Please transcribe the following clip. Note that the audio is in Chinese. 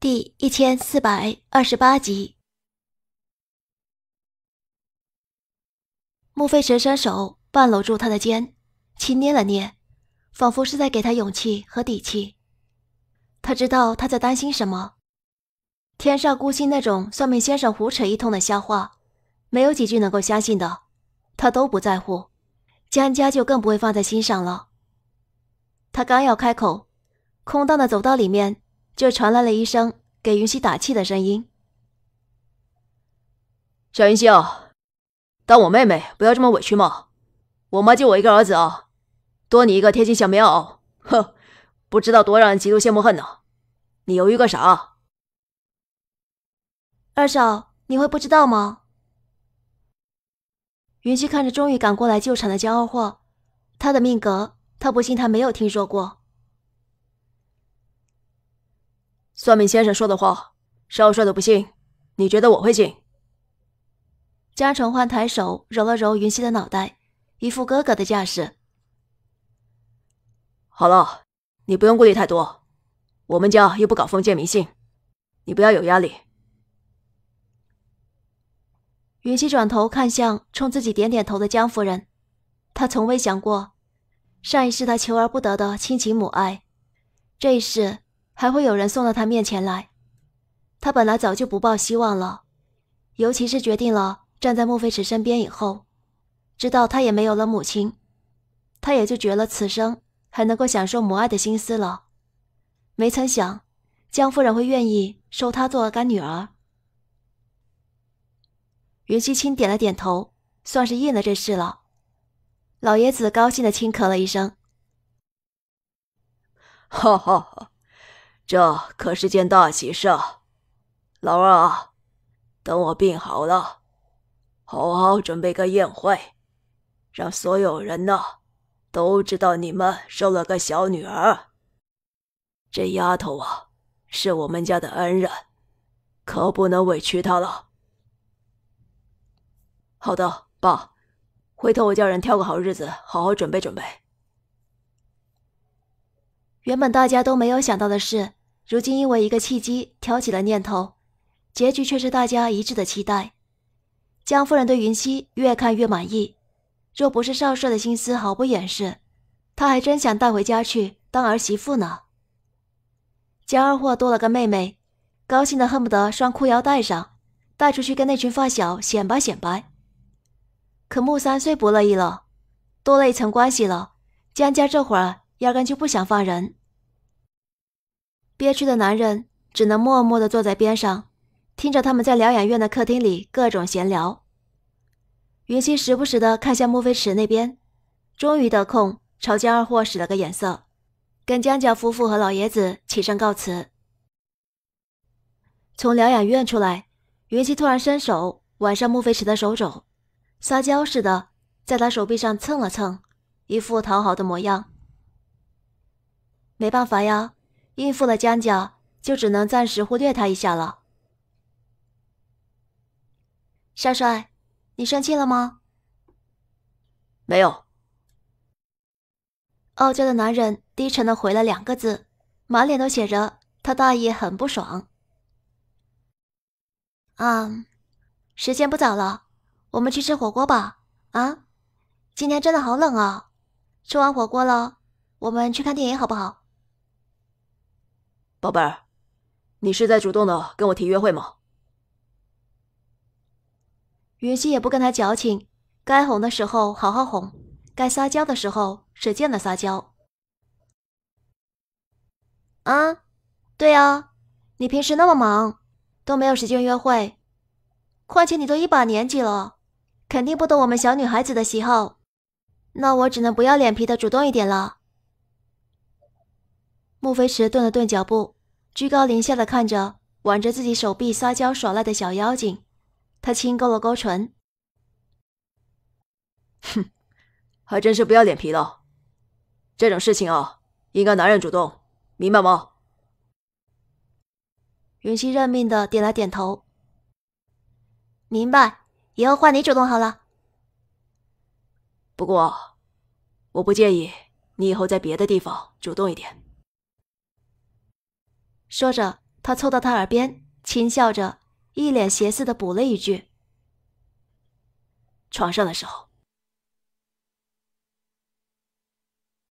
第一千四百二十八集，穆飞伸伸手半搂住他的肩，轻捏了捏，仿佛是在给他勇气和底气。他知道他在担心什么，天上孤星那种算命先生胡扯一通的瞎话，没有几句能够相信的，他都不在乎，江家就更不会放在心上了。他刚要开口，空荡的走道里面。就传来了一声给云溪打气的声音：“小云溪啊，当我妹妹，不要这么委屈嘛！我妈就我一个儿子啊，多你一个贴心小棉袄，哼，不知道多让人嫉妒羡慕恨呢！你犹豫个啥？二少，你会不知道吗？”云溪看着终于赶过来救场的江二货，他的命格，他不信他没有听说过。算命先生说的话，少帅都不信，你觉得我会信？江承焕抬手揉了揉云溪的脑袋，一副哥哥的架势。好了，你不用顾虑太多，我们家又不搞封建迷信，你不要有压力。云溪转头看向冲自己点点头的江夫人，她从未想过，上一世她求而不得的亲情母爱，这一世。还会有人送到他面前来，他本来早就不抱希望了，尤其是决定了站在莫非池身边以后，知道他也没有了母亲，他也就绝了此生还能够享受母爱的心思了。没曾想江夫人会愿意收他做干女儿。云溪清点了点头，算是应了这事了。老爷子高兴的轻咳了一声：“哈哈哈。”这可是件大喜事，老二，等我病好了，好好准备个宴会，让所有人呢都知道你们生了个小女儿。这丫头啊，是我们家的恩人，可不能委屈她了。好的，爸，回头我叫人挑个好日子，好好准备准备。原本大家都没有想到的是。如今因为一个契机挑起了念头，结局却是大家一致的期待。江夫人对云溪越看越满意，若不是少帅的心思毫不掩饰，她还真想带回家去当儿媳妇呢。江二货多了个妹妹，高兴的恨不得拴裤腰带上，带出去跟那群发小显摆显摆。可木三虽不乐意了，多了一层关系了，江家这会儿压根就不想放人。憋屈的男人只能默默的坐在边上，听着他们在疗养院的客厅里各种闲聊。云溪时不时的看向莫飞驰那边，终于得空朝江二货使了个眼色，跟江家夫妇和老爷子起身告辞。从疗养院出来，云溪突然伸手挽上莫飞驰的手肘，撒娇似的在他手臂上蹭了蹭，一副讨好的模样。没办法呀。应付了江家，就只能暂时忽略他一下了。少帅，你生气了吗？没有。傲娇的男人低沉的回了两个字，满脸都写着他大爷很不爽。啊，时间不早了，我们去吃火锅吧。啊，今天真的好冷啊！吃完火锅了，我们去看电影好不好？宝贝儿，你是在主动的跟我提约会吗？云溪也不跟他矫情，该哄的时候好好哄，该撒娇的时候使劲的撒娇。啊，对啊，你平时那么忙，都没有时间约会，况且你都一把年纪了，肯定不懂我们小女孩子的喜好，那我只能不要脸皮的主动一点了。莫飞驰顿了顿脚步，居高临下的看着挽着自己手臂撒娇耍赖的小妖精，他轻勾了勾唇，哼，还真是不要脸皮了。这种事情啊，应该男人主动，明白吗？云溪认命的点了点头，明白，以后换你主动好了。不过，我不介意你以后在别的地方主动一点。说着，他凑到他耳边，轻笑着，一脸邪肆的补了一句：“床上的时候。”